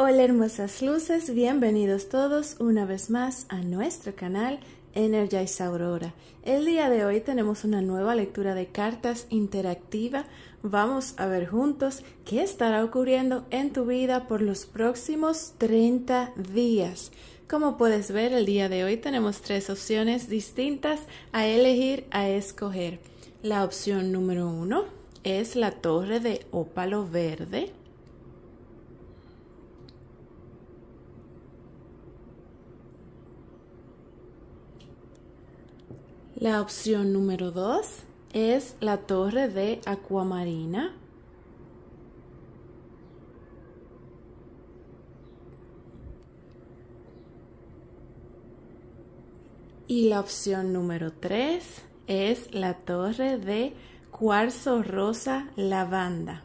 Hola hermosas luces, bienvenidos todos una vez más a nuestro canal Energize Aurora. El día de hoy tenemos una nueva lectura de cartas interactiva. Vamos a ver juntos qué estará ocurriendo en tu vida por los próximos 30 días. Como puedes ver, el día de hoy tenemos tres opciones distintas a elegir, a escoger. La opción número uno es la torre de ópalo verde. La opción número 2 es la torre de Acuamarina. Y la opción número 3 es la torre de cuarzo rosa lavanda.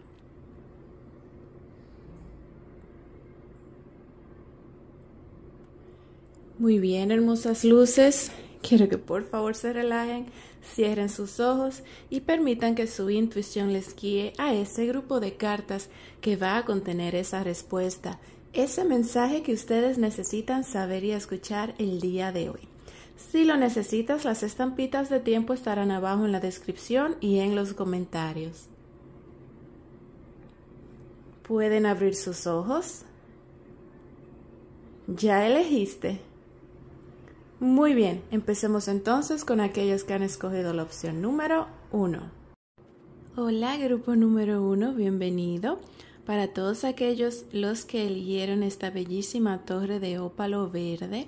Muy bien, hermosas luces. Quiero que por favor se relajen, cierren sus ojos y permitan que su intuición les guíe a ese grupo de cartas que va a contener esa respuesta, ese mensaje que ustedes necesitan saber y escuchar el día de hoy. Si lo necesitas, las estampitas de tiempo estarán abajo en la descripción y en los comentarios. Pueden abrir sus ojos. Ya elegiste. Muy bien, empecemos entonces con aquellos que han escogido la opción número uno. Hola, grupo número uno, bienvenido. Para todos aquellos los que eligieron esta bellísima torre de ópalo verde,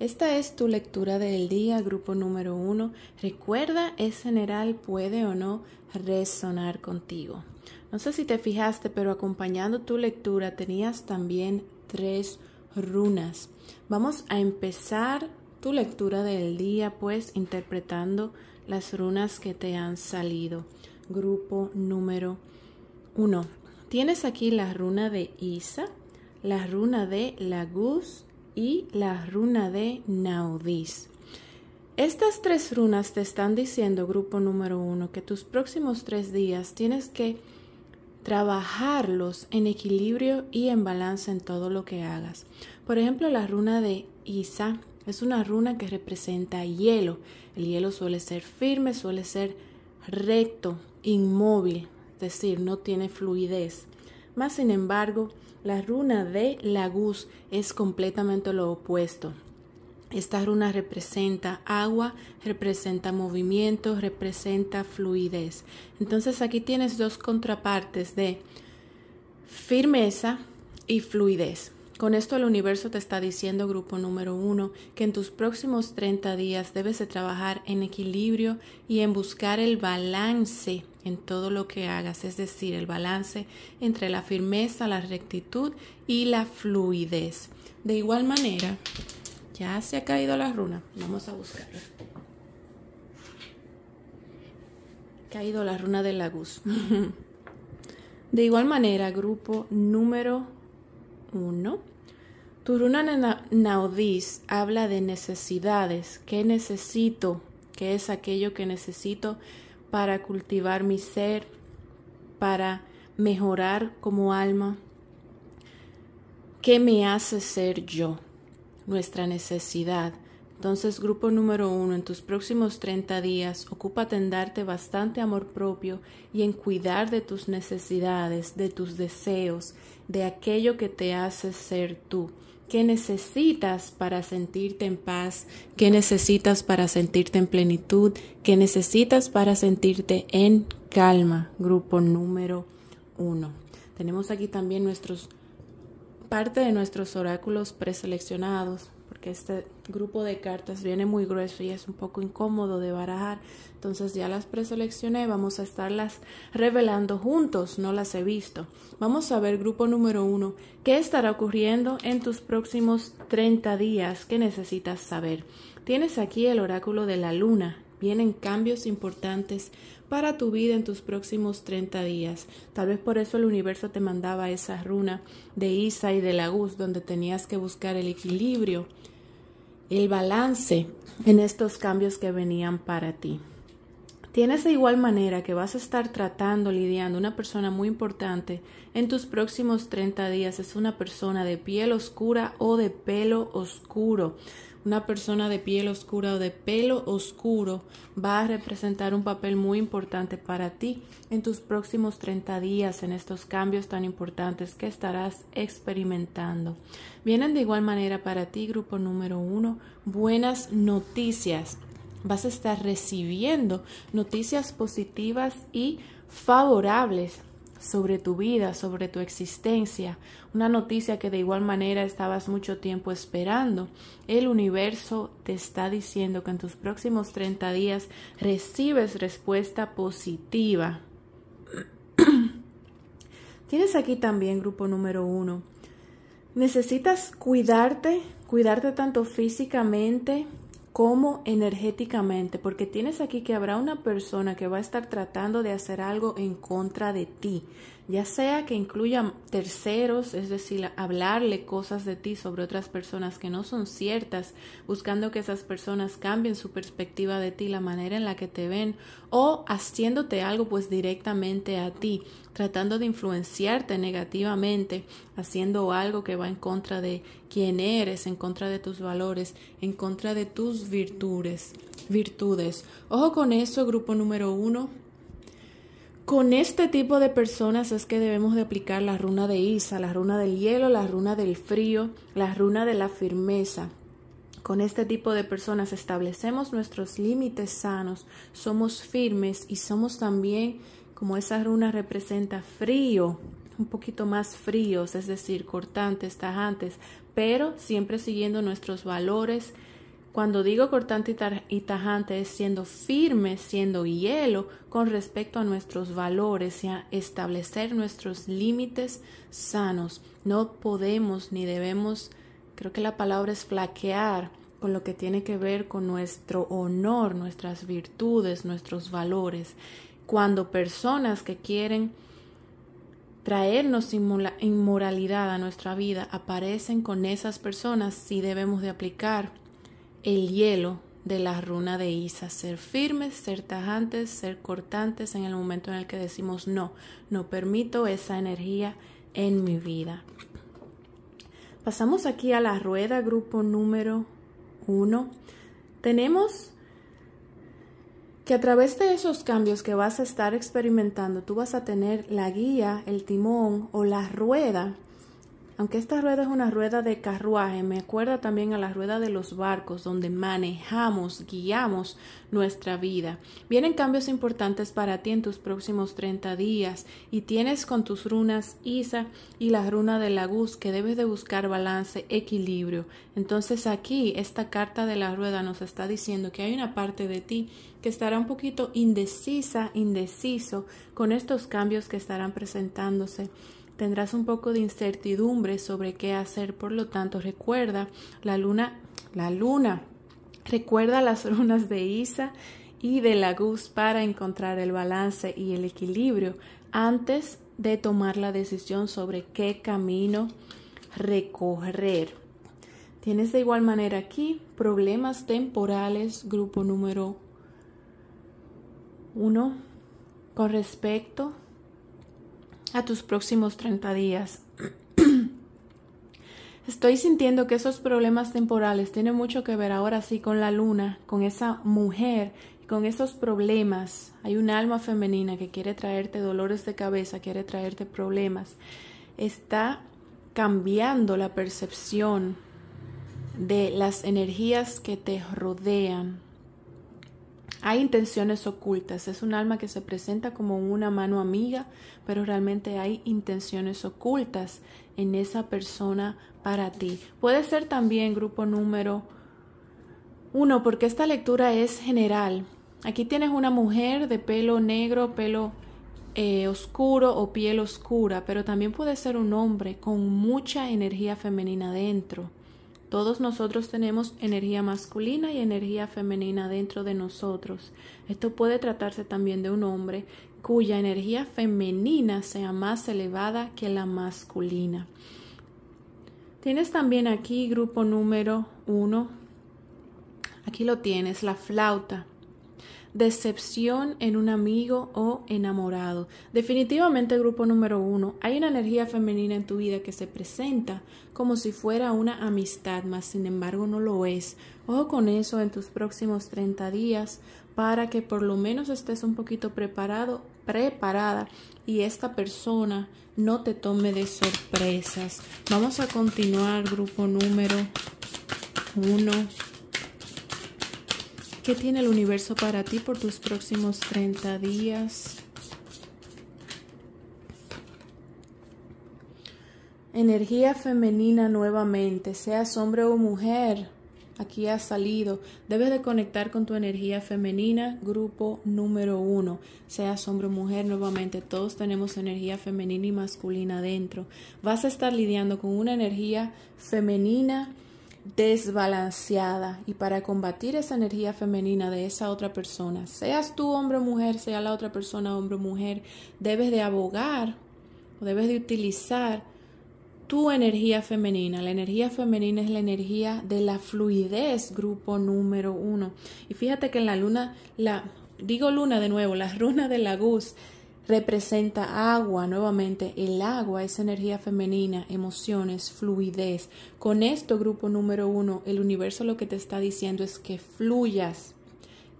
esta es tu lectura del día, grupo número uno. Recuerda, es general, puede o no resonar contigo. No sé si te fijaste, pero acompañando tu lectura tenías también tres runas. Vamos a empezar tu lectura del día, pues interpretando las runas que te han salido. Grupo número uno... Tienes aquí la runa de Isa, la runa de Laguz y la runa de Naudis. Estas tres runas te están diciendo, grupo número uno, que tus próximos tres días tienes que trabajarlos en equilibrio y en balance en todo lo que hagas. Por ejemplo, la runa de Isa es una runa que representa hielo. El hielo suele ser firme, suele ser recto, inmóvil, es decir, no tiene fluidez. Más sin embargo, la runa de Laguz es completamente lo opuesto. Esta runa representa agua, representa movimiento, representa fluidez. Entonces aquí tienes dos contrapartes de firmeza y fluidez. Con esto el universo te está diciendo, grupo número uno, que en tus próximos 30 días debes de trabajar en equilibrio y en buscar el balance en todo lo que hagas, es decir, el balance entre la firmeza, la rectitud y la fluidez. De igual manera, ya se ha caído la runa, vamos a buscarla. Caído la runa del lagus de igual manera, grupo número 1. Turuna Naudis habla de necesidades. ¿Qué necesito? ¿Qué es aquello que necesito para cultivar mi ser, para mejorar como alma? ¿Qué me hace ser yo? Nuestra necesidad. Entonces, grupo número uno, en tus próximos 30 días, ocúpate en darte bastante amor propio y en cuidar de tus necesidades, de tus deseos, de aquello que te hace ser tú. ¿Qué necesitas para sentirte en paz? ¿Qué necesitas para sentirte en plenitud? ¿Qué necesitas para sentirte en calma? Grupo número uno. Tenemos aquí también nuestros parte de nuestros oráculos preseleccionados este grupo de cartas viene muy grueso y es un poco incómodo de barajar. Entonces ya las preseleccioné, vamos a estarlas revelando juntos, no las he visto. Vamos a ver grupo número uno, qué estará ocurriendo en tus próximos 30 días ¿qué necesitas saber. Tienes aquí el oráculo de la luna, vienen cambios importantes para tu vida en tus próximos 30 días. Tal vez por eso el universo te mandaba esa runa de Isa y de Laguz, donde tenías que buscar el equilibrio el balance en estos cambios que venían para ti. Tienes de igual manera que vas a estar tratando, lidiando una persona muy importante en tus próximos 30 días. Es una persona de piel oscura o de pelo oscuro una persona de piel oscura o de pelo oscuro va a representar un papel muy importante para ti en tus próximos 30 días, en estos cambios tan importantes que estarás experimentando. Vienen de igual manera para ti, grupo número uno, buenas noticias. Vas a estar recibiendo noticias positivas y favorables sobre tu vida, sobre tu existencia, una noticia que de igual manera estabas mucho tiempo esperando. El universo te está diciendo que en tus próximos 30 días recibes respuesta positiva. Tienes aquí también grupo número uno. Necesitas cuidarte, cuidarte tanto físicamente Cómo energéticamente, porque tienes aquí que habrá una persona que va a estar tratando de hacer algo en contra de ti, ya sea que incluya terceros, es decir, hablarle cosas de ti sobre otras personas que no son ciertas, buscando que esas personas cambien su perspectiva de ti, la manera en la que te ven, o haciéndote algo pues directamente a ti, tratando de influenciarte negativamente, haciendo algo que va en contra de quién eres, en contra de tus valores, en contra de tus virtudes. Virtudes. Ojo con eso, grupo número uno, con este tipo de personas es que debemos de aplicar la runa de Isa, la runa del hielo, la runa del frío, la runa de la firmeza. Con este tipo de personas establecemos nuestros límites sanos, somos firmes y somos también, como esa runa representa frío, un poquito más fríos, es decir, cortantes, tajantes, pero siempre siguiendo nuestros valores, cuando digo cortante y tajante es siendo firme, siendo hielo con respecto a nuestros valores y a establecer nuestros límites sanos. No podemos ni debemos, creo que la palabra es flaquear con lo que tiene que ver con nuestro honor, nuestras virtudes, nuestros valores. Cuando personas que quieren traernos inmoralidad a nuestra vida aparecen con esas personas, sí debemos de aplicar el hielo de la runa de Isa, ser firmes, ser tajantes, ser cortantes en el momento en el que decimos no, no permito esa energía en mi vida. Pasamos aquí a la rueda, grupo número uno. Tenemos que a través de esos cambios que vas a estar experimentando, tú vas a tener la guía, el timón o la rueda aunque esta rueda es una rueda de carruaje, me acuerda también a la rueda de los barcos donde manejamos, guiamos nuestra vida. Vienen cambios importantes para ti en tus próximos 30 días y tienes con tus runas Isa y la runa de Laguz que debes de buscar balance, equilibrio. Entonces aquí esta carta de la rueda nos está diciendo que hay una parte de ti que estará un poquito indecisa, indeciso con estos cambios que estarán presentándose tendrás un poco de incertidumbre sobre qué hacer, por lo tanto recuerda la luna, la luna, recuerda las lunas de Isa y de la para encontrar el balance y el equilibrio antes de tomar la decisión sobre qué camino recorrer. Tienes de igual manera aquí problemas temporales, grupo número uno, con respecto a tus próximos 30 días. Estoy sintiendo que esos problemas temporales tienen mucho que ver ahora sí con la luna, con esa mujer, con esos problemas. Hay un alma femenina que quiere traerte dolores de cabeza, quiere traerte problemas. Está cambiando la percepción de las energías que te rodean. Hay intenciones ocultas, es un alma que se presenta como una mano amiga, pero realmente hay intenciones ocultas en esa persona para ti. Puede ser también grupo número uno, porque esta lectura es general. Aquí tienes una mujer de pelo negro, pelo eh, oscuro o piel oscura, pero también puede ser un hombre con mucha energía femenina dentro todos nosotros tenemos energía masculina y energía femenina dentro de nosotros. Esto puede tratarse también de un hombre cuya energía femenina sea más elevada que la masculina. Tienes también aquí grupo número uno. Aquí lo tienes, la flauta decepción en un amigo o enamorado. Definitivamente grupo número uno, hay una energía femenina en tu vida que se presenta como si fuera una amistad, mas sin embargo no lo es. Ojo con eso en tus próximos 30 días para que por lo menos estés un poquito preparado, preparada y esta persona no te tome de sorpresas. Vamos a continuar grupo número uno. ¿Qué tiene el universo para ti por tus próximos 30 días? Energía femenina nuevamente, seas hombre o mujer, aquí ha salido. Debes de conectar con tu energía femenina, grupo número uno. Seas hombre o mujer nuevamente, todos tenemos energía femenina y masculina dentro. Vas a estar lidiando con una energía femenina desbalanceada y para combatir esa energía femenina de esa otra persona, seas tú hombre o mujer, sea la otra persona hombre o mujer, debes de abogar o debes de utilizar tu energía femenina. La energía femenina es la energía de la fluidez, grupo número uno. Y fíjate que en la luna, la, digo luna de nuevo, la runa de la representa agua, nuevamente el agua es energía femenina, emociones, fluidez. Con esto, grupo número uno, el universo lo que te está diciendo es que fluyas,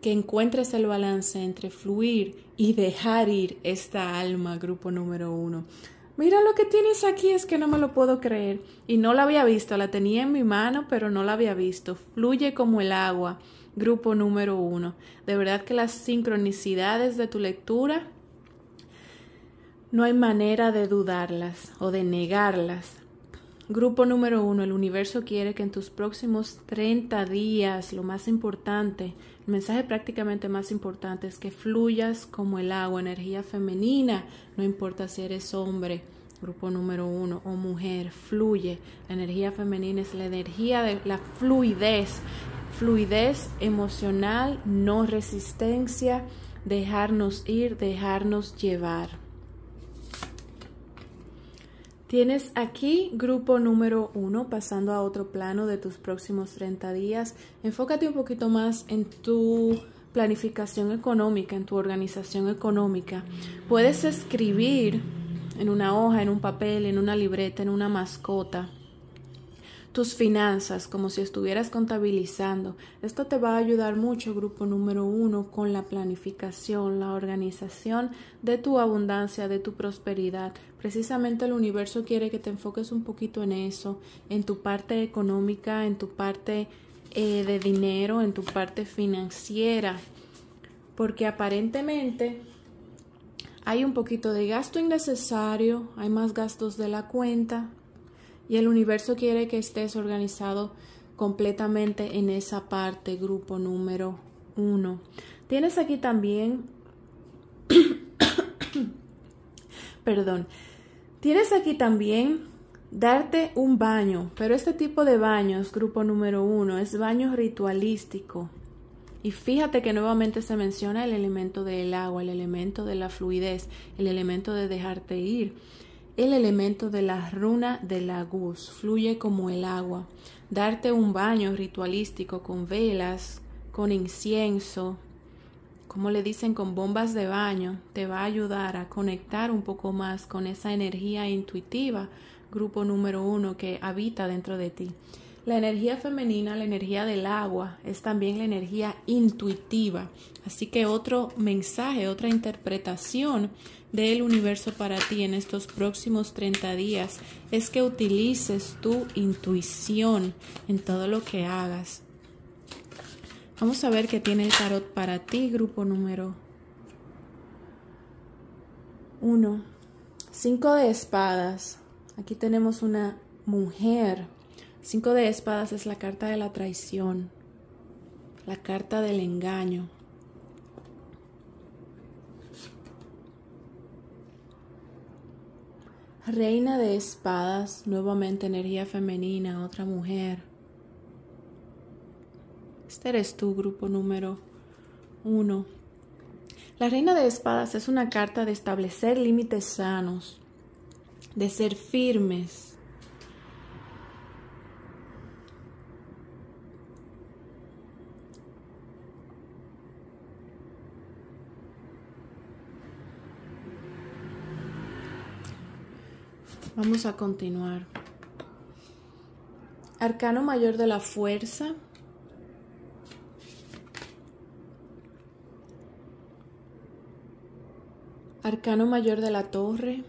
que encuentres el balance entre fluir y dejar ir esta alma, grupo número uno. Mira lo que tienes aquí, es que no me lo puedo creer. Y no la había visto, la tenía en mi mano, pero no la había visto. Fluye como el agua, grupo número uno. De verdad que las sincronicidades de tu lectura no hay manera de dudarlas o de negarlas. Grupo número uno, el universo quiere que en tus próximos 30 días, lo más importante, el mensaje prácticamente más importante es que fluyas como el agua, energía femenina, no importa si eres hombre, grupo número uno, o mujer, fluye. La energía femenina es la energía de la fluidez, fluidez emocional, no resistencia, dejarnos ir, dejarnos llevar. Tienes aquí grupo número uno, pasando a otro plano de tus próximos 30 días. Enfócate un poquito más en tu planificación económica, en tu organización económica. Puedes escribir en una hoja, en un papel, en una libreta, en una mascota tus finanzas como si estuvieras contabilizando. Esto te va a ayudar mucho, grupo número uno, con la planificación, la organización de tu abundancia, de tu prosperidad. Precisamente el universo quiere que te enfoques un poquito en eso, en tu parte económica, en tu parte eh, de dinero, en tu parte financiera. Porque aparentemente hay un poquito de gasto innecesario, hay más gastos de la cuenta, y el universo quiere que estés organizado completamente en esa parte, grupo número uno. Tienes aquí también, perdón, tienes aquí también darte un baño, pero este tipo de baños, grupo número uno, es baño ritualístico. Y fíjate que nuevamente se menciona el elemento del agua, el elemento de la fluidez, el elemento de dejarte ir. El elemento de la runa de Lagus fluye como el agua. Darte un baño ritualístico con velas, con incienso, como le dicen, con bombas de baño, te va a ayudar a conectar un poco más con esa energía intuitiva, grupo número uno, que habita dentro de ti. La energía femenina, la energía del agua, es también la energía intuitiva. Así que otro mensaje, otra interpretación del universo para ti en estos próximos 30 días es que utilices tu intuición en todo lo que hagas. Vamos a ver qué tiene el tarot para ti, grupo número 1. 5 de espadas. Aquí tenemos una mujer. 5 de espadas es la carta de la traición, la carta del engaño. Reina de espadas, nuevamente energía femenina, otra mujer. Este eres tú, grupo número uno. La reina de espadas es una carta de establecer límites sanos, de ser firmes, Vamos a continuar. Arcano mayor de la fuerza. Arcano mayor de la torre.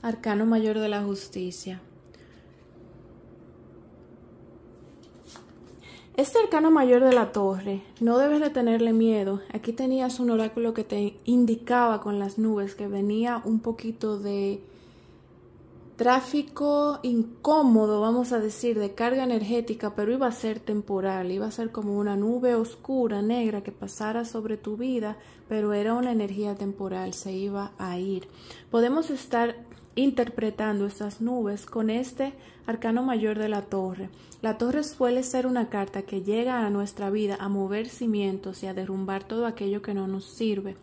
Arcano mayor de la justicia. Este arcano mayor de la torre, no debes de tenerle miedo. Aquí tenías un oráculo que te indicaba con las nubes que venía un poquito de tráfico incómodo, vamos a decir, de carga energética, pero iba a ser temporal, iba a ser como una nube oscura, negra, que pasara sobre tu vida, pero era una energía temporal, se iba a ir. Podemos estar interpretando estas nubes con este arcano mayor de la torre. La torre suele ser una carta que llega a nuestra vida a mover cimientos y a derrumbar todo aquello que no nos sirve.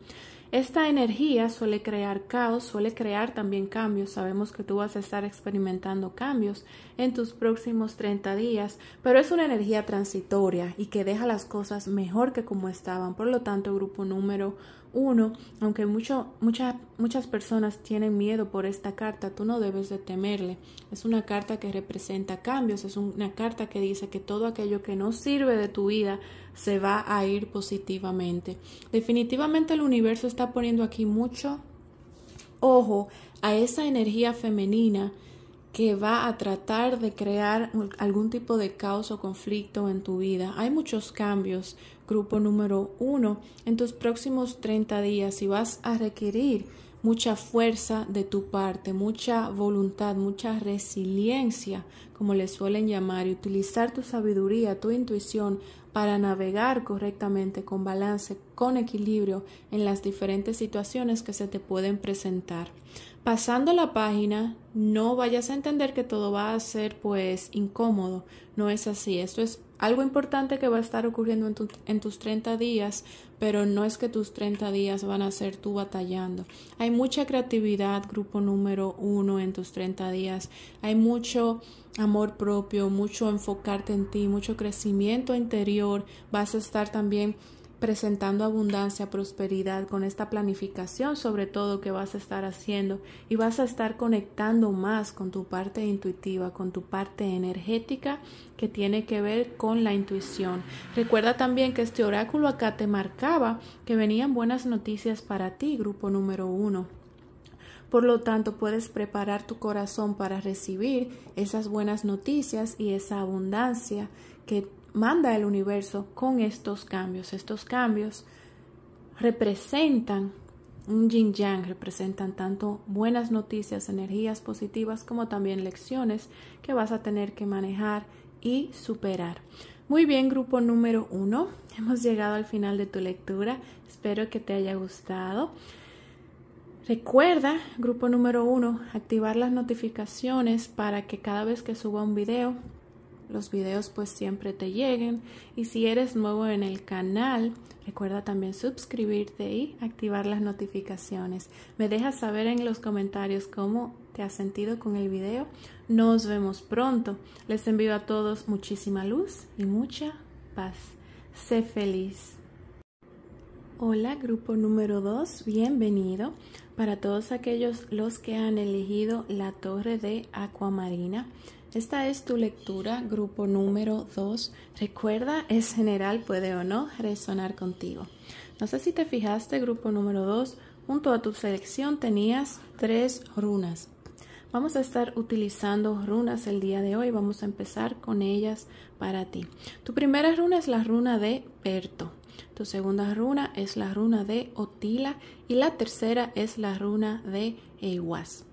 Esta energía suele crear caos, suele crear también cambios. Sabemos que tú vas a estar experimentando cambios en tus próximos 30 días, pero es una energía transitoria y que deja las cosas mejor que como estaban. Por lo tanto, grupo número uno, aunque mucho, muchas personas tienen miedo por esta carta, tú no debes de temerle. Es una carta que representa cambios, es una carta que dice que todo aquello que no sirve de tu vida se va a ir positivamente. Definitivamente el universo está poniendo aquí mucho ojo a esa energía femenina que va a tratar de crear algún tipo de caos o conflicto en tu vida. Hay muchos cambios, grupo número uno, en tus próximos 30 días y vas a requerir mucha fuerza de tu parte, mucha voluntad, mucha resiliencia, como le suelen llamar, y utilizar tu sabiduría, tu intuición para navegar correctamente, con balance, con equilibrio en las diferentes situaciones que se te pueden presentar pasando la página, no vayas a entender que todo va a ser pues incómodo. No es así. Esto es algo importante que va a estar ocurriendo en, tus 30 días, pero no es que tus 30 días van a ser tú batallando. Hay mucha creatividad, grupo número uno, en tus 30 días. Hay mucho amor propio, mucho enfocarte en ti, mucho crecimiento interior. Vas a estar también presentando abundancia, prosperidad con esta planificación sobre todo que vas a estar haciendo y vas a estar conectando más con tu parte intuitiva, con tu parte energética que tiene que ver con la intuición. Recuerda también que este oráculo acá te marcaba que venían buenas noticias para ti, grupo número uno. Por lo tanto, puedes preparar tu corazón para recibir esas buenas noticias y esa abundancia que manda el universo con estos cambios. Estos cambios representan un yin yang, representan tanto buenas noticias, energías positivas, como también lecciones que vas a tener que manejar y superar. Muy bien, grupo número uno, hemos llegado al final de tu lectura. Espero que te haya gustado. Recuerda, grupo número uno, activar las notificaciones para que cada vez que suba un video los videos pues siempre te lleguen. Y si eres nuevo en el canal, recuerda también suscribirte y activar las notificaciones. Me dejas saber en los comentarios cómo te has sentido con el video. Nos vemos pronto. Les envío a todos muchísima luz y mucha paz. Sé feliz. Hola, grupo número 2, bienvenido. Para todos aquellos los que han elegido la torre de Aquamarina, esta es tu lectura, grupo número 2. Recuerda, es general, puede o no resonar contigo. No sé si te fijaste, grupo número 2, junto a tu selección tenías tres runas. Vamos a estar utilizando runas el día de hoy. Vamos a empezar con ellas para ti. Tu primera runa es la runa de Perto. Tu segunda runa es la runa de Otila. Y la tercera es la runa de Ewas.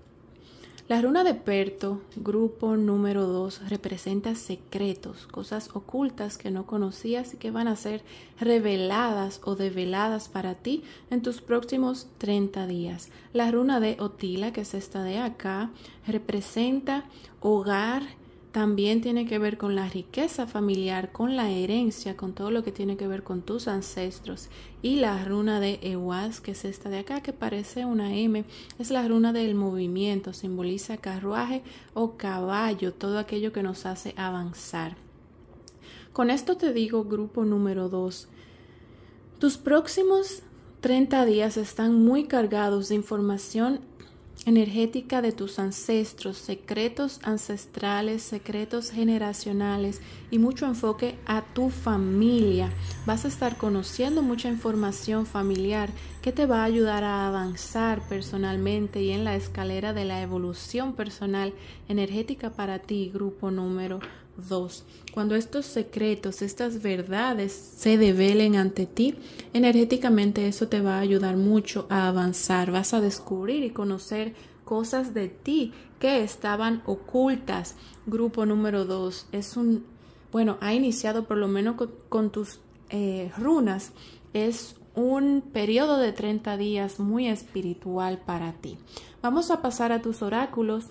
La runa de Perto, grupo número 2, representa secretos, cosas ocultas que no conocías y que van a ser reveladas o develadas para ti en tus próximos 30 días. La runa de Otila, que es esta de acá, representa hogar también tiene que ver con la riqueza familiar, con la herencia, con todo lo que tiene que ver con tus ancestros. Y la runa de Ewaz, que es esta de acá, que parece una M, es la runa del movimiento, simboliza carruaje o caballo, todo aquello que nos hace avanzar. Con esto te digo, grupo número 2, tus próximos 30 días están muy cargados de información energética de tus ancestros, secretos ancestrales, secretos generacionales y mucho enfoque a tu familia. Vas a estar conociendo mucha información familiar que te va a ayudar a avanzar personalmente y en la escalera de la evolución personal energética para ti, grupo número Dos. Cuando estos secretos, estas verdades se develen ante ti, energéticamente eso te va a ayudar mucho a avanzar, vas a descubrir y conocer cosas de ti que estaban ocultas. Grupo número dos es un, bueno, ha iniciado por lo menos con, tus eh, runas, es un periodo de 30 días muy espiritual para ti. Vamos a pasar a tus oráculos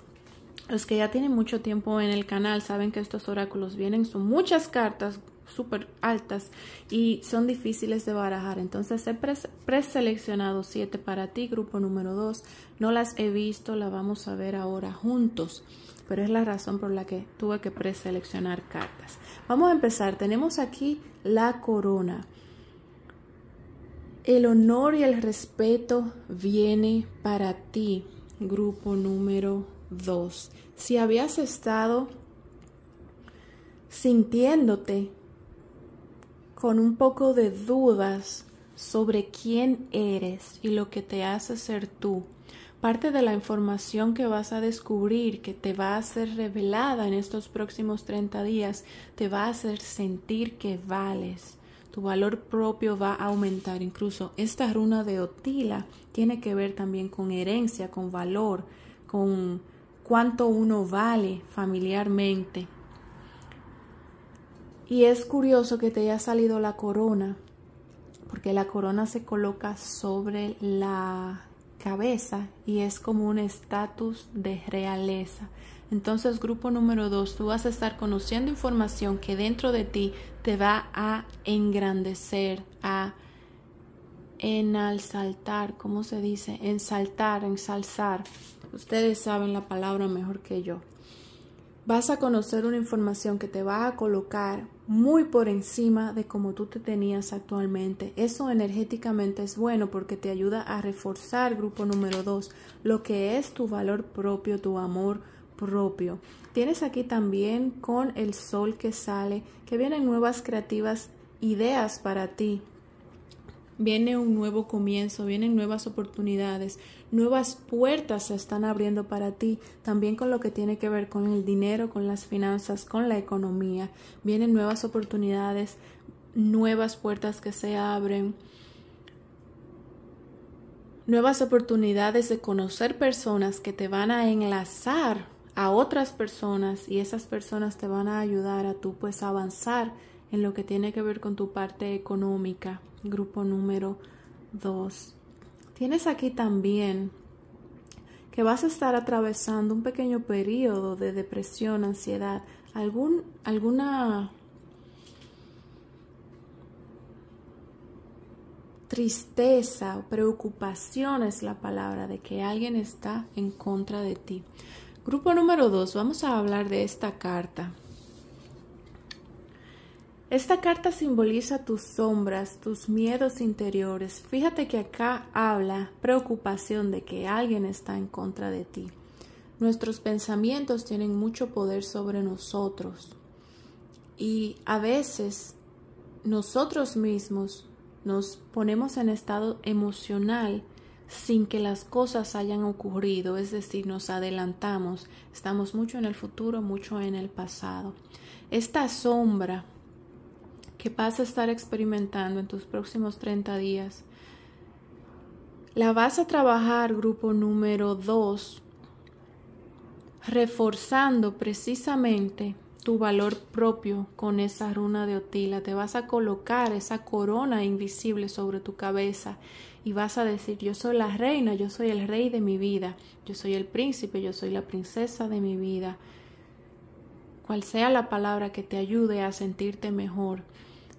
los que ya tienen mucho tiempo en el canal saben que estos oráculos vienen, son muchas cartas súper altas y son difíciles de barajar. Entonces he preseleccionado siete para ti, grupo número 2. No las he visto, las vamos a ver ahora juntos, pero es la razón por la que tuve que preseleccionar cartas. Vamos a empezar. Tenemos aquí la corona. El honor y el respeto viene para ti, grupo número dos si habías estado sintiéndote con un poco de dudas sobre quién eres y lo que te hace ser tú. Parte de la información que vas a descubrir, que te va a ser revelada en estos próximos 30 días, te va a hacer sentir que vales. Tu valor propio va a aumentar. Incluso esta runa de Otila tiene que ver también con herencia, con valor, con cuánto uno vale familiarmente. Y es curioso que te haya salido la corona, porque la corona se coloca sobre la cabeza y es como un estatus de realeza. Entonces, grupo número dos. tú vas a estar conociendo información que dentro de ti te va a engrandecer, a enalzaltar. ¿cómo se dice? Ensaltar, ensalzar. Ustedes saben la palabra mejor que yo. Vas a conocer una información que te va a colocar muy por encima de como tú te tenías actualmente. Eso energéticamente es bueno porque te ayuda a reforzar grupo número dos, lo que es tu valor propio, tu amor propio. Tienes aquí también con el sol que sale, que vienen nuevas creativas ideas para ti. Viene un nuevo comienzo, vienen nuevas oportunidades, nuevas puertas se están abriendo para ti, también con lo que tiene que ver con el dinero, con las finanzas, con la economía. Vienen nuevas oportunidades, nuevas puertas que se abren, nuevas oportunidades de conocer personas que te van a enlazar a otras personas y esas personas te van a ayudar a tú pues avanzar en lo que tiene que ver con tu parte económica. Grupo número 2. Tienes aquí también que vas a estar atravesando un pequeño periodo de depresión, ansiedad, algún, alguna tristeza o preocupación es la palabra de que alguien está en contra de ti. Grupo número dos, vamos a hablar de esta carta. Esta carta simboliza tus sombras, tus miedos interiores. Fíjate que acá habla preocupación de que alguien está en contra de ti. Nuestros pensamientos tienen mucho poder sobre nosotros y a veces nosotros mismos nos ponemos en estado emocional sin que las cosas hayan ocurrido, es decir, nos adelantamos, estamos mucho en el futuro, mucho en el pasado. Esta sombra que vas a estar experimentando en tus próximos 30 días. La vas a trabajar, grupo número 2, reforzando precisamente tu valor propio con esa runa de Otila. Te vas a colocar esa corona invisible sobre tu cabeza y vas a decir, yo soy la reina, yo soy el rey de mi vida, yo soy el príncipe, yo soy la princesa de mi vida. Cual sea la palabra que te ayude a sentirte mejor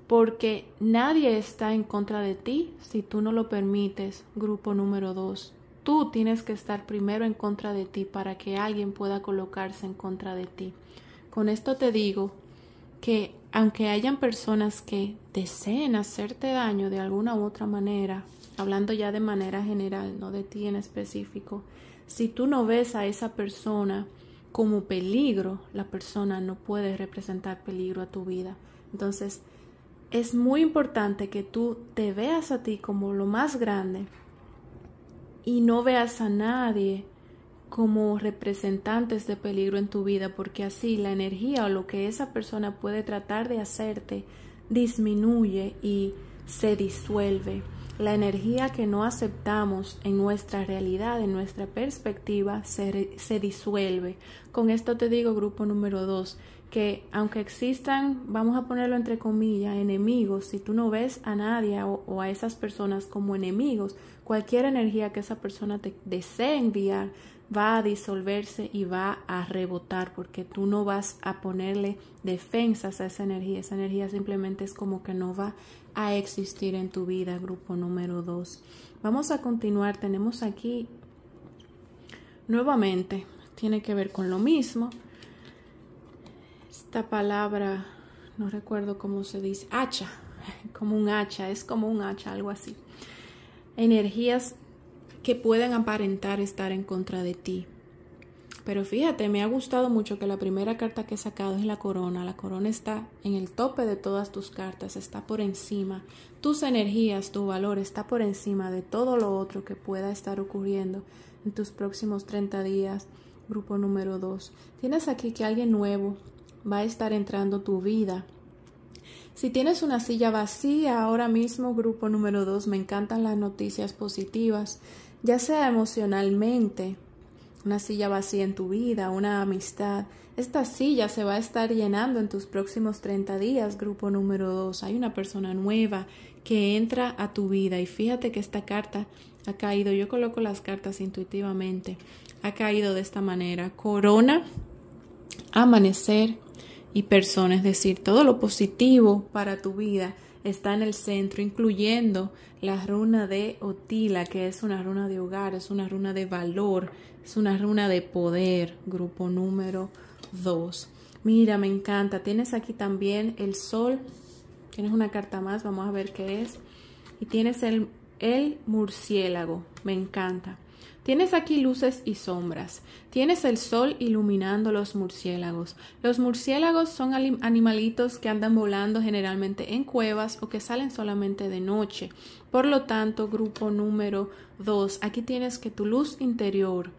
porque nadie está en contra de ti si tú no lo permites. Grupo número dos. Tú tienes que estar primero en contra de ti para que alguien pueda colocarse en contra de ti. Con esto te digo que aunque hayan personas que deseen hacerte daño de alguna u otra manera, hablando ya de manera general, no de ti en específico, si tú no ves a esa persona como peligro, la persona no puede representar peligro a tu vida. Entonces, es muy importante que tú te veas a ti como lo más grande y no veas a nadie como representantes de peligro en tu vida, porque así la energía o lo que esa persona puede tratar de hacerte disminuye y se disuelve. La energía que no aceptamos en nuestra realidad, en nuestra perspectiva, se, disuelve. Con esto te digo, grupo número dos que aunque existan, vamos a ponerlo entre comillas, enemigos, si tú no ves a nadie o, a esas personas como enemigos, cualquier energía que esa persona te desee enviar va a disolverse y va a rebotar porque tú no vas a ponerle defensas a esa energía. Esa energía simplemente es como que no va a existir en tu vida, grupo número 2. Vamos a continuar. Tenemos aquí nuevamente, tiene que ver con lo mismo esta palabra, no recuerdo cómo se dice, hacha, como un hacha, es como un hacha, algo así. Energías que pueden aparentar estar en contra de ti. Pero fíjate, me ha gustado mucho que la primera carta que he sacado es la corona. La corona está en el tope de todas tus cartas, está por encima. Tus energías, tu valor está por encima de todo lo otro que pueda estar ocurriendo en tus próximos 30 días. Grupo número 2. Tienes aquí que alguien nuevo va a estar entrando tu vida. Si tienes una silla vacía ahora mismo, grupo número dos, me encantan las noticias positivas, ya sea emocionalmente, una silla vacía en tu vida, una amistad. Esta silla se va a estar llenando en tus próximos 30 días, grupo número dos. Hay una persona nueva que entra a tu vida y fíjate que esta carta ha caído, yo coloco las cartas intuitivamente, ha caído de esta manera. Corona, amanecer, y personas es decir, todo lo positivo para tu vida está en el centro, incluyendo la runa de Otila, que es una runa de hogar, es una runa de valor, es una runa de poder, grupo número 2. Mira, me encanta. Tienes aquí también el sol, tienes una carta más, vamos a ver qué es. Y tienes el, el murciélago, me encanta. Tienes aquí luces y sombras. Tienes el sol iluminando los murciélagos. Los murciélagos son animalitos que andan volando generalmente en cuevas o que salen solamente de noche. Por lo tanto, grupo número dos. aquí tienes que tu luz interior,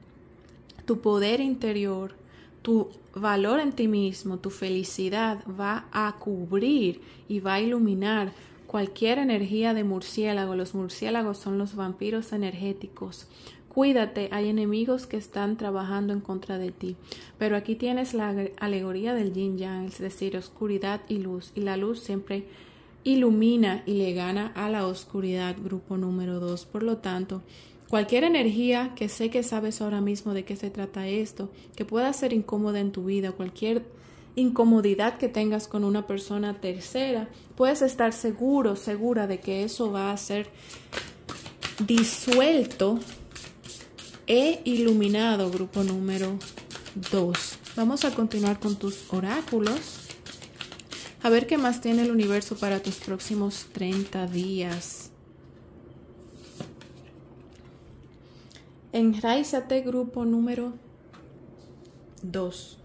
tu poder interior, tu valor en ti mismo, tu felicidad va a cubrir y va a iluminar cualquier energía de murciélago. Los murciélagos son los vampiros energéticos. Cuídate, hay enemigos que están trabajando en contra de ti. Pero aquí tienes la alegoría del yin yang, es decir, oscuridad y luz. Y la luz siempre ilumina y le gana a la oscuridad, grupo número dos. Por lo tanto, cualquier energía que sé que sabes ahora mismo de qué se trata esto, que pueda ser incómoda en tu vida, cualquier incomodidad que tengas con una persona tercera, puedes estar seguro, segura de que eso va a ser disuelto He iluminado, grupo número 2. Vamos a continuar con tus oráculos. A ver qué más tiene el universo para tus próximos 30 días. Enraízate, grupo número 2.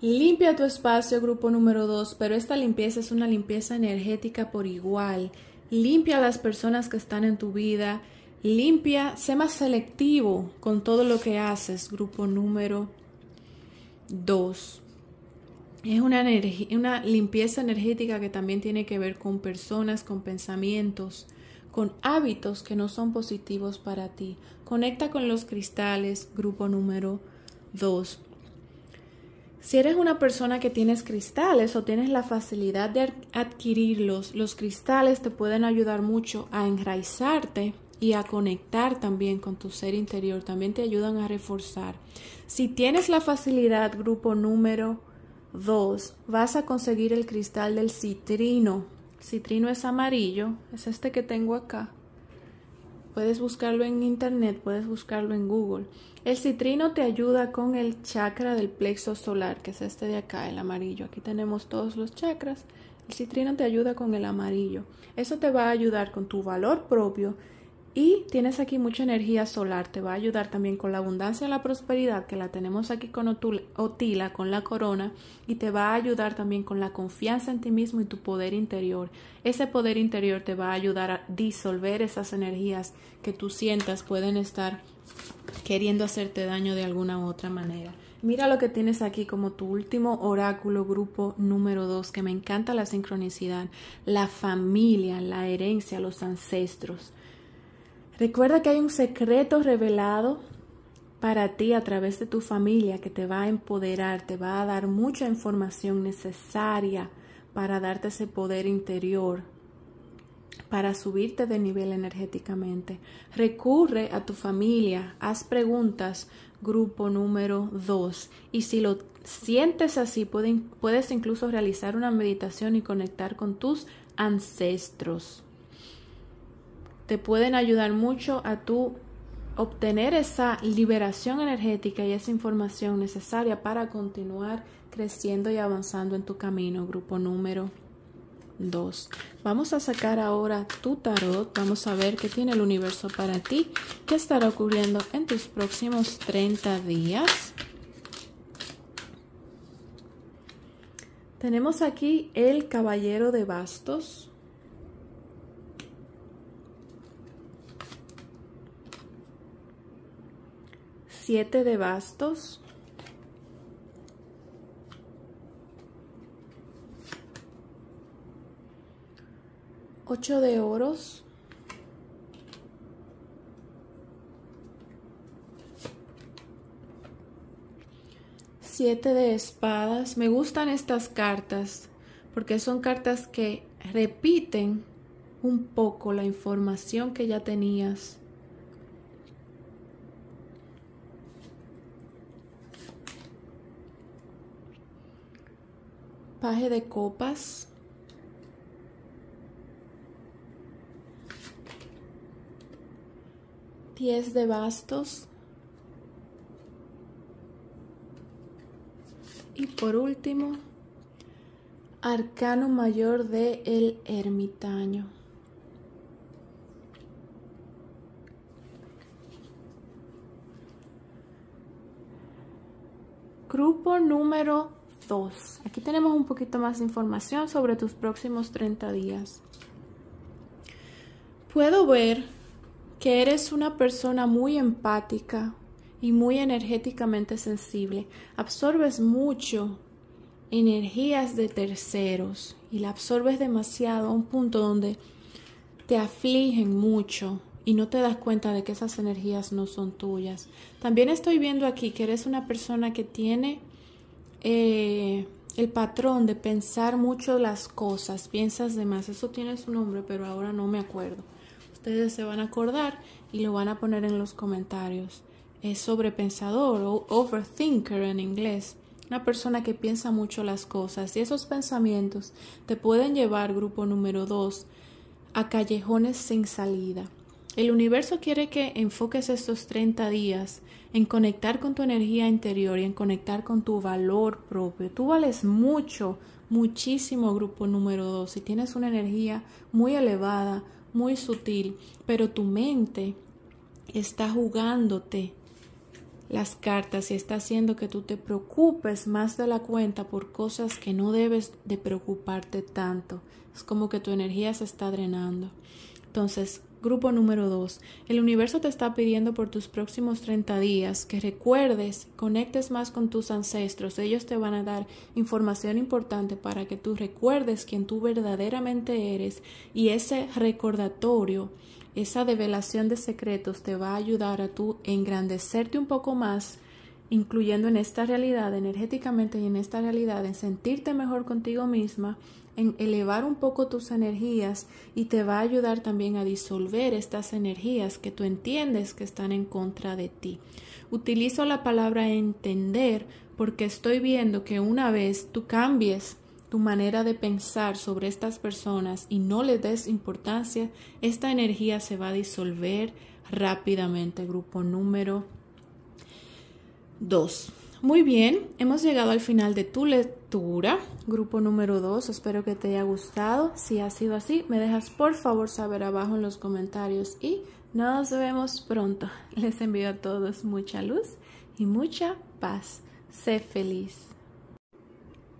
Limpia tu espacio, grupo número 2, pero esta limpieza es una limpieza energética por igual. Limpia a las personas que están en tu vida, Limpia, sé más selectivo con todo lo que haces, grupo número 2. Es una, una limpieza energética que también tiene que ver con personas, con pensamientos, con hábitos que no son positivos para ti. Conecta con los cristales, grupo número 2. Si eres una persona que tienes cristales o tienes la facilidad de adquirirlos, los cristales te pueden ayudar mucho a enraizarte y a conectar también con tu ser interior, también te ayudan a reforzar. Si tienes la facilidad, grupo número 2, vas a conseguir el cristal del citrino. Citrino es amarillo, es este que tengo acá. Puedes buscarlo en internet, puedes buscarlo en Google. El citrino te ayuda con el chakra del plexo solar, que es este de acá, el amarillo. Aquí tenemos todos los chakras. El citrino te ayuda con el amarillo. Eso te va a ayudar con tu valor propio, y tienes aquí mucha energía solar, te va a ayudar también con la abundancia, y la prosperidad que la tenemos aquí con Otila, con la corona, y te va a ayudar también con la confianza en ti mismo y tu poder interior. Ese poder interior te va a ayudar a disolver esas energías que tú sientas pueden estar queriendo hacerte daño de alguna u otra manera. Mira lo que tienes aquí como tu último oráculo grupo número 2, que me encanta la sincronicidad, la familia, la herencia, los ancestros. Recuerda que hay un secreto revelado para ti a través de tu familia que te va a empoderar, te va a dar mucha información necesaria para darte ese poder interior, para subirte de nivel energéticamente. Recurre a tu familia, haz preguntas, grupo número dos. Y si lo sientes así, puedes incluso realizar una meditación y conectar con tus ancestros te pueden ayudar mucho a tú obtener esa liberación energética y esa información necesaria para continuar creciendo y avanzando en tu camino, grupo número 2. Vamos a sacar ahora tu tarot, vamos a ver qué tiene el universo para ti, qué estará ocurriendo en tus próximos 30 días. Tenemos aquí el caballero de bastos. Siete de bastos. Ocho de oros. Siete de espadas. Me gustan estas cartas porque son cartas que repiten un poco la información que ya tenías paje de copas. Diez de bastos. Y por último, arcano mayor de el ermitaño. Grupo número Aquí tenemos un poquito más de información sobre tus próximos 30 días. Puedo ver que eres una persona muy empática y muy energéticamente sensible. Absorbes mucho energías de terceros y la absorbes demasiado a un punto donde te afligen mucho y no te das cuenta de que esas energías no son tuyas. También estoy viendo aquí que eres una persona que tiene eh, el patrón de pensar mucho las cosas, piensas de más, eso tiene su nombre, pero ahora no me acuerdo. Ustedes se van a acordar y lo van a poner en los comentarios. Es sobrepensador o overthinker en inglés una persona que piensa mucho las cosas y esos pensamientos te pueden llevar, grupo número dos a callejones sin salida. El universo quiere que enfoques estos 30 días en conectar con tu energía interior y en conectar con tu valor propio. Tú vales mucho, muchísimo grupo número 2 y tienes una energía muy elevada, muy sutil, pero tu mente está jugándote las cartas y está haciendo que tú te preocupes más de la cuenta por cosas que no debes de preocuparte tanto. Es como que tu energía se está drenando. Entonces, Grupo número 2. El universo te está pidiendo por tus próximos 30 días que recuerdes, conectes más con tus ancestros. Ellos te van a dar información importante para que tú recuerdes quién tú verdaderamente eres y ese recordatorio, esa develación de secretos te va a ayudar a tú engrandecerte un poco más incluyendo en esta realidad energéticamente y en esta realidad en sentirte mejor contigo misma en elevar un poco tus energías y te va a ayudar también a disolver estas energías que tú entiendes que están en contra de ti. Utilizo la palabra entender porque estoy viendo que una vez tú cambies tu manera de pensar sobre estas personas y no les des importancia, esta energía se va a disolver rápidamente. Grupo número 2. Muy bien, hemos llegado al final de tu lectura grupo número 2. Espero que te haya gustado. Si ha sido así, me dejas por favor saber abajo en los comentarios y nos vemos pronto. Les envío a todos mucha luz y mucha paz. Sé feliz.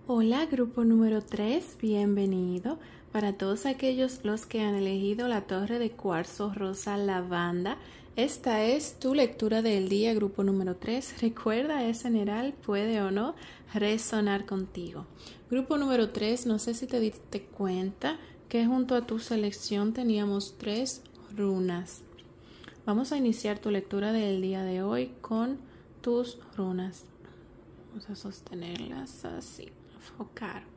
Hola, grupo número 3, bienvenido. Para todos aquellos los que han elegido la torre de cuarzo rosa lavanda, esta es tu lectura del día, grupo número 3. Recuerda, es general, puede o no resonar contigo. Grupo número 3, no sé si te diste cuenta que junto a tu selección teníamos tres runas. Vamos a iniciar tu lectura del día de hoy con tus runas. Vamos a sostenerlas así, enfocar.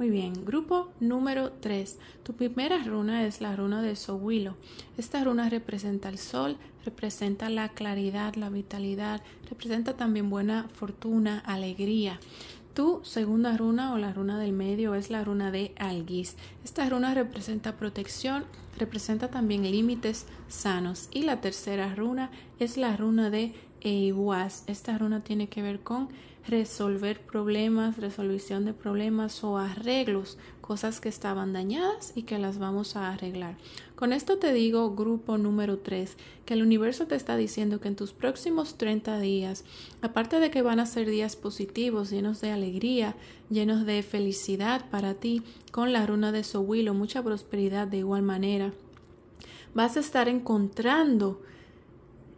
Muy bien, grupo número 3. Tu primera runa es la runa de Sowilo. Esta runa representa el sol, representa la claridad, la vitalidad, representa también buena fortuna, alegría. Tu segunda runa o la runa del medio es la runa de Alguis. Esta runa representa protección, representa también límites sanos. Y la tercera runa es la runa de Eiguas. Esta runa tiene que ver con resolver problemas, resolución de problemas o arreglos, cosas que estaban dañadas y que las vamos a arreglar. Con esto te digo, grupo número 3, que el universo te está diciendo que en tus próximos 30 días, aparte de que van a ser días positivos, llenos de alegría, llenos de felicidad para ti, con la runa de Sowilo, mucha prosperidad de igual manera, vas a estar encontrando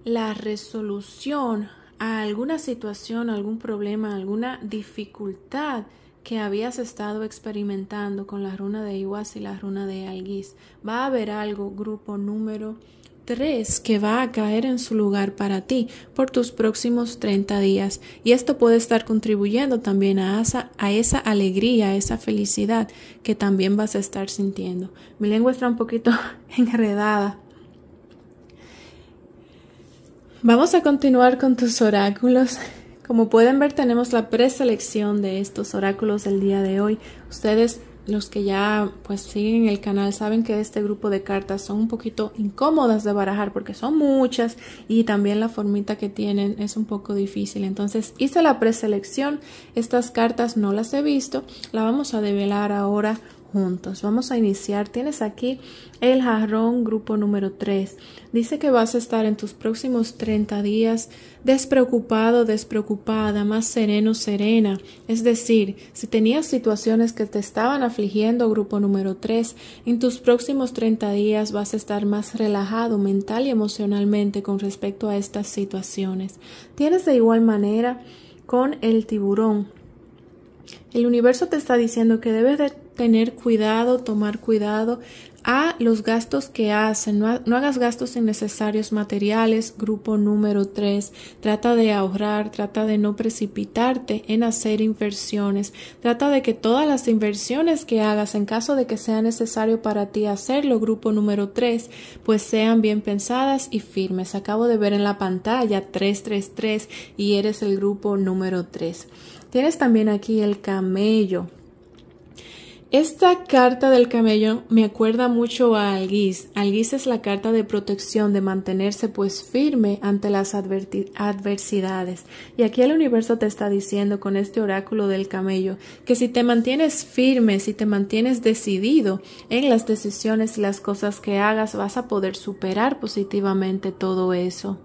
la resolución alguna situación, algún problema, alguna dificultad que habías estado experimentando con la runa de Iguaz y la runa de Alguiz. Va a haber algo, grupo número 3, que va a caer en su lugar para ti por tus próximos 30 días. Y esto puede estar contribuyendo también a esa, a esa alegría, a esa felicidad que también vas a estar sintiendo. Mi lengua está un poquito enredada Vamos a continuar con tus oráculos. Como pueden ver, tenemos la preselección de estos oráculos del día de hoy. Ustedes, los que ya pues siguen el canal, saben que este grupo de cartas son un poquito incómodas de barajar porque son muchas y también la formita que tienen es un poco difícil. Entonces hice la preselección. Estas cartas no las he visto. La vamos a develar ahora juntos. Vamos a iniciar. Tienes aquí el jarrón grupo número 3. Dice que vas a estar en tus próximos 30 días despreocupado, despreocupada, más sereno, serena. Es decir, si tenías situaciones que te estaban afligiendo, grupo número 3, en tus próximos 30 días vas a estar más relajado mental y emocionalmente con respecto a estas situaciones. Tienes de igual manera con el tiburón. El universo te está diciendo que debes de tener cuidado, tomar cuidado a los gastos que hacen. No, hagas gastos innecesarios materiales. Grupo número 3. Trata de ahorrar, trata de no precipitarte en hacer inversiones. Trata de que todas las inversiones que hagas, en caso de que sea necesario para ti hacerlo, grupo número 3, pues sean bien pensadas y firmes. Acabo de ver en la pantalla 333 y eres el grupo número 3. Tienes también aquí el camello esta carta del camello me acuerda mucho a Alguiz. Alguiz es la carta de protección, de mantenerse pues firme ante las adversidades. Y aquí el universo te está diciendo con este oráculo del camello que si te mantienes firme, si te mantienes decidido en las decisiones y las cosas que hagas, vas a poder superar positivamente todo eso.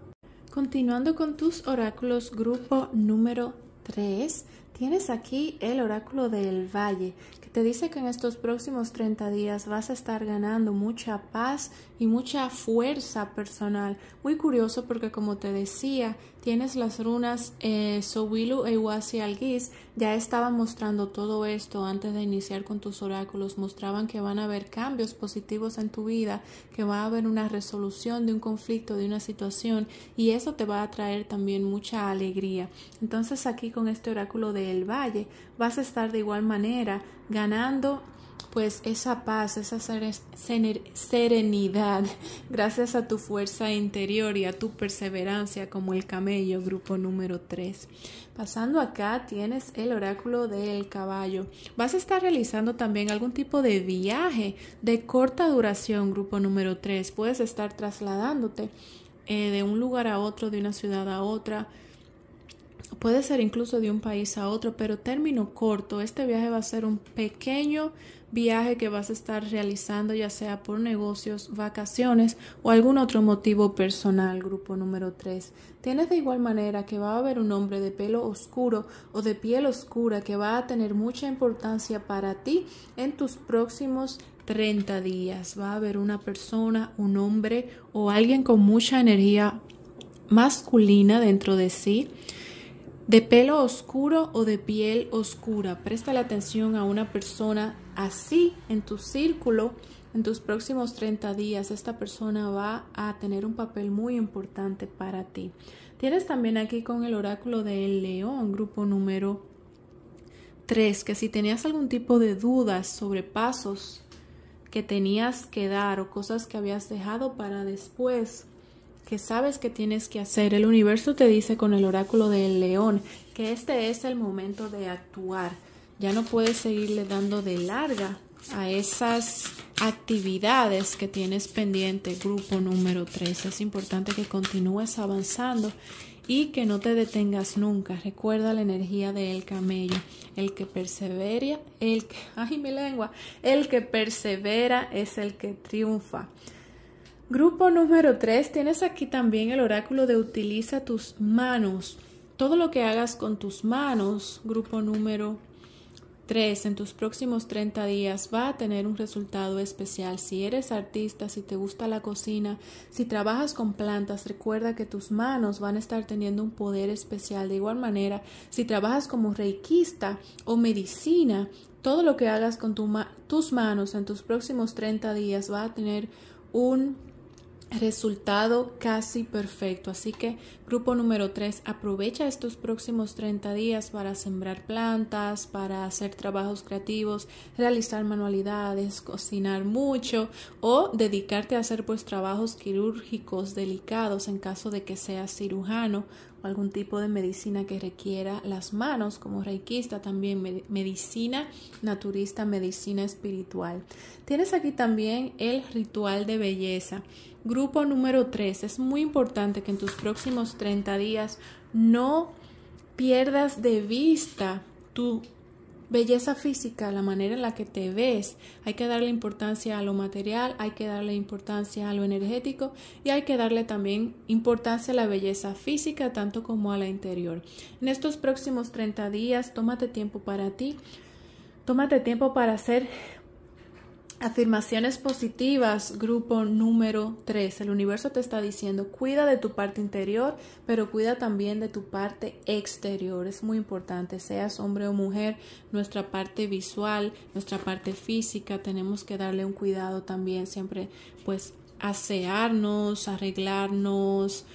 Continuando con tus oráculos, grupo número 3, tienes aquí el oráculo del valle, te dice que en estos próximos 30 días vas a estar ganando mucha paz y mucha fuerza personal. Muy curioso porque como te decía, tienes las runas eh, Sowilu, e y Algis, ya estaban mostrando todo esto antes de iniciar con tus oráculos, mostraban que van a haber cambios positivos en tu vida, que va a haber una resolución de un conflicto, de una situación, y eso te va a traer también mucha alegría. Entonces aquí con este oráculo del Valle vas a estar de igual manera ganando pues esa paz, esa serenidad, gracias a tu fuerza interior y a tu perseverancia como el camello, grupo número 3. Pasando acá tienes el oráculo del caballo. Vas a estar realizando también algún tipo de viaje de corta duración, grupo número 3. Puedes estar trasladándote eh, de un lugar a otro, de una ciudad a otra puede ser incluso de un país a otro, pero término corto, este viaje va a ser un pequeño viaje que vas a estar realizando ya sea por negocios, vacaciones o algún otro motivo personal, grupo número 3. Tienes de igual manera que va a haber un hombre de pelo oscuro o de piel oscura que va a tener mucha importancia para ti en tus próximos 30 días. Va a haber una persona, un hombre o alguien con mucha energía masculina dentro de sí de pelo oscuro o de piel oscura, presta la atención a una persona así en tu círculo. En tus próximos 30 días esta persona va a tener un papel muy importante para ti. Tienes también aquí con el oráculo del león, grupo número 3, que si tenías algún tipo de dudas sobre pasos que tenías que dar o cosas que habías dejado para después, que sabes que tienes que hacer. El universo te dice con el oráculo del león que este es el momento de actuar. Ya no puedes seguirle dando de larga a esas actividades que tienes pendiente, grupo número 3. Es importante que continúes avanzando y que no te detengas nunca. Recuerda la energía del camello. El que persevera, el que, ay mi lengua, el que persevera es el que triunfa. Grupo número 3, tienes aquí también el oráculo de utiliza tus manos. Todo lo que hagas con tus manos, grupo número 3, en tus próximos 30 días va a tener un resultado especial. Si eres artista, si te gusta la cocina, si trabajas con plantas, recuerda que tus manos van a estar teniendo un poder especial. De igual manera, si trabajas como reikista o medicina, todo lo que hagas con tu tus manos en tus próximos 30 días va a tener un resultado casi perfecto. Así que grupo número 3, aprovecha estos próximos 30 días para sembrar plantas, para hacer trabajos creativos, realizar manualidades, cocinar mucho o dedicarte a hacer pues trabajos quirúrgicos delicados en caso de que seas cirujano algún tipo de medicina que requiera las manos, como reikista también, medicina naturista, medicina espiritual. Tienes aquí también el ritual de belleza. Grupo número 3. Es muy importante que en tus próximos 30 días no pierdas de vista tu Belleza física, la manera en la que te ves. Hay que darle importancia a lo material, hay que darle importancia a lo energético y hay que darle también importancia a la belleza física tanto como a la interior. En estos próximos 30 días, tómate tiempo para ti. Tómate tiempo para hacer Afirmaciones positivas, grupo número 3. El universo te está diciendo, cuida de tu parte interior, pero cuida también de tu parte exterior. Es muy importante, seas hombre o mujer, nuestra parte visual, nuestra parte física, tenemos que darle un cuidado también siempre, pues, asearnos, arreglarnos,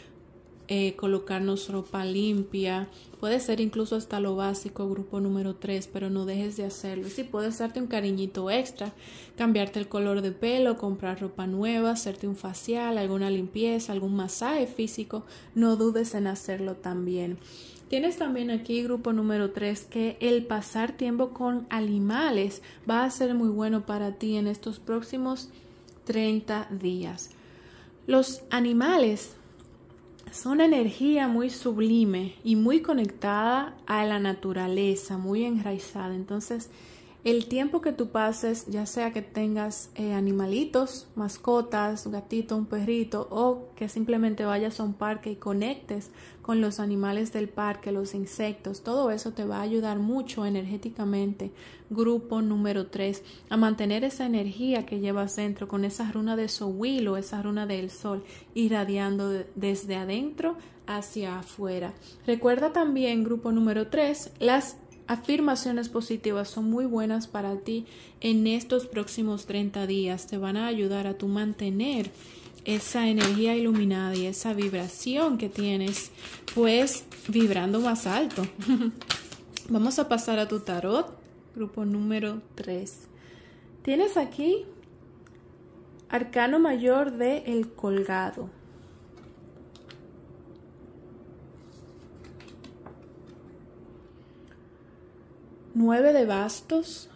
eh, colocarnos ropa limpia, puede ser incluso hasta lo básico, grupo número 3, pero no dejes de hacerlo. Si puedes darte un cariñito extra, cambiarte el color de pelo, comprar ropa nueva, hacerte un facial, alguna limpieza, algún masaje físico, no dudes en hacerlo también. Tienes también aquí grupo número 3 que el pasar tiempo con animales va a ser muy bueno para ti en estos próximos 30 días. Los animales es una energía muy sublime y muy conectada a la naturaleza, muy enraizada. Entonces, el tiempo que tú pases, ya sea que tengas eh, animalitos, mascotas, gatito, un perrito, o que simplemente vayas a un parque y conectes con los animales del parque, los insectos, todo eso te va a ayudar mucho energéticamente. Grupo número 3, a mantener esa energía que llevas dentro con esa runa de Sohuilo, esa runa del sol irradiando desde adentro hacia afuera. Recuerda también, grupo número 3, las afirmaciones positivas son muy buenas para ti en estos próximos 30 días. Te van a ayudar a tu mantener esa energía iluminada y esa vibración que tienes, pues vibrando más alto. Vamos a pasar a tu tarot, grupo número 3. Tienes aquí Arcano Mayor de El Colgado. 9 de bastos.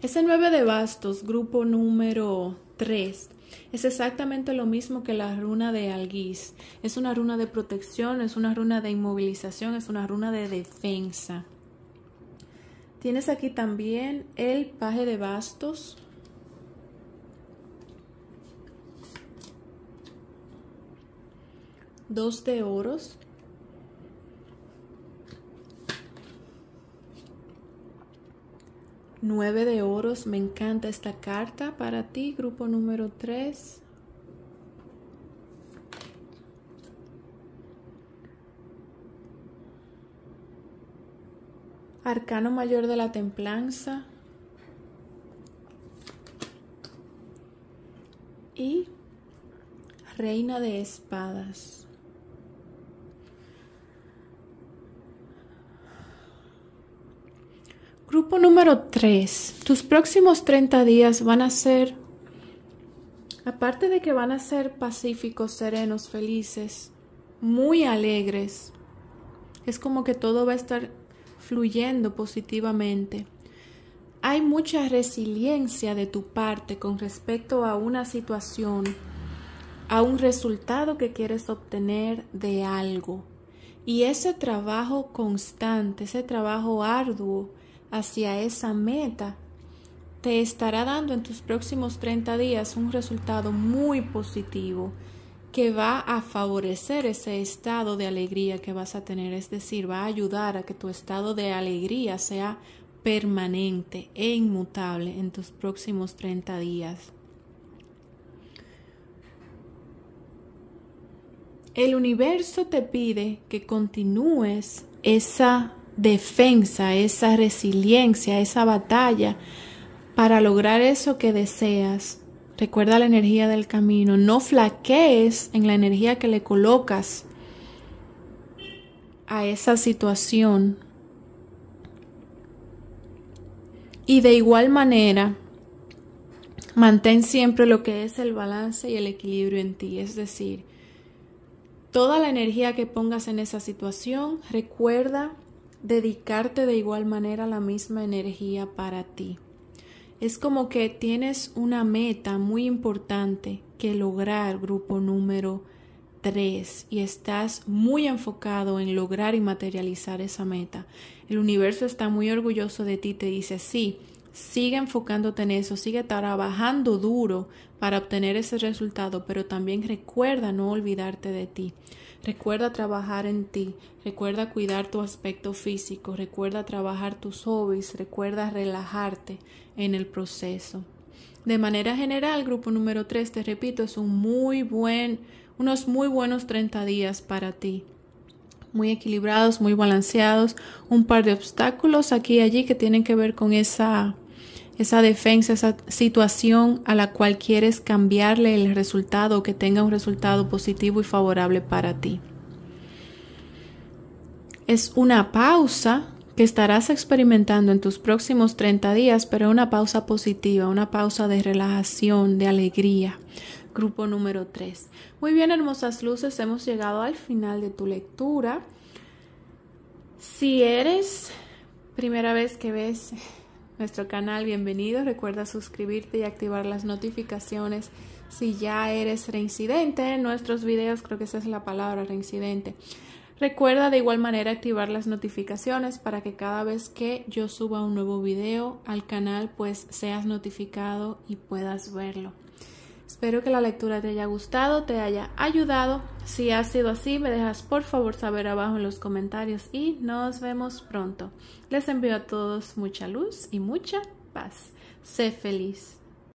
Ese 9 de bastos, grupo número 3, es exactamente lo mismo que la runa de Alguís. Es una runa de protección, es una runa de inmovilización, es una runa de defensa. Tienes aquí también el paje de bastos. Dos de oros. 9 de oros, me encanta esta carta para ti, grupo número 3. Arcano mayor de la templanza. Y reina de espadas. Grupo número 3. Tus próximos 30 días van a ser, aparte de que van a ser pacíficos, serenos, felices, muy alegres, es como que todo va a estar fluyendo positivamente. Hay mucha resiliencia de tu parte con respecto a una situación, a un resultado que quieres obtener de algo. Y ese trabajo constante, ese trabajo arduo, hacia esa meta, te estará dando en tus próximos 30 días un resultado muy positivo que va a favorecer ese estado de alegría que vas a tener, es decir, va a ayudar a que tu estado de alegría sea permanente e inmutable en tus próximos 30 días. El universo te pide que continúes esa defensa, esa resiliencia, esa batalla para lograr eso que deseas. Recuerda la energía del camino. No flaquees en la energía que le colocas a esa situación. Y de igual manera, mantén siempre lo que es el balance y el equilibrio en ti. Es decir, toda la energía que pongas en esa situación, recuerda dedicarte de igual manera la misma energía para ti. Es como que tienes una meta muy importante que lograr, grupo número 3, y estás muy enfocado en lograr y materializar esa meta. El universo está muy orgulloso de ti, te dice, sí, Sigue enfocándote en eso, sigue trabajando duro para obtener ese resultado, pero también recuerda no olvidarte de ti. Recuerda trabajar en ti, recuerda cuidar tu aspecto físico, recuerda trabajar tus hobbies, recuerda relajarte en el proceso. De manera general, grupo número 3, te repito, es un muy buen, unos muy buenos 30 días para ti muy equilibrados, muy balanceados, un par de obstáculos aquí y allí que tienen que ver con esa esa defensa, esa situación a la cual quieres cambiarle el resultado, que tenga un resultado positivo y favorable para ti. Es una pausa que estarás experimentando en tus próximos 30 días, pero una pausa positiva, una pausa de relajación, de alegría. Grupo número 3. Muy bien, hermosas luces, hemos llegado al final de tu lectura. Si eres primera vez que ves nuestro canal, bienvenido. Recuerda suscribirte y activar las notificaciones si ya eres reincidente en nuestros videos, creo que esa es la palabra, reincidente. Recuerda de igual manera activar las notificaciones para que cada vez que yo suba un nuevo video al canal pues seas notificado y puedas verlo. Espero que la lectura te haya gustado, te haya ayudado. Si ha sido así, me dejas por favor saber abajo en los comentarios y nos vemos pronto. Les envío a todos mucha luz y mucha paz. Sé feliz.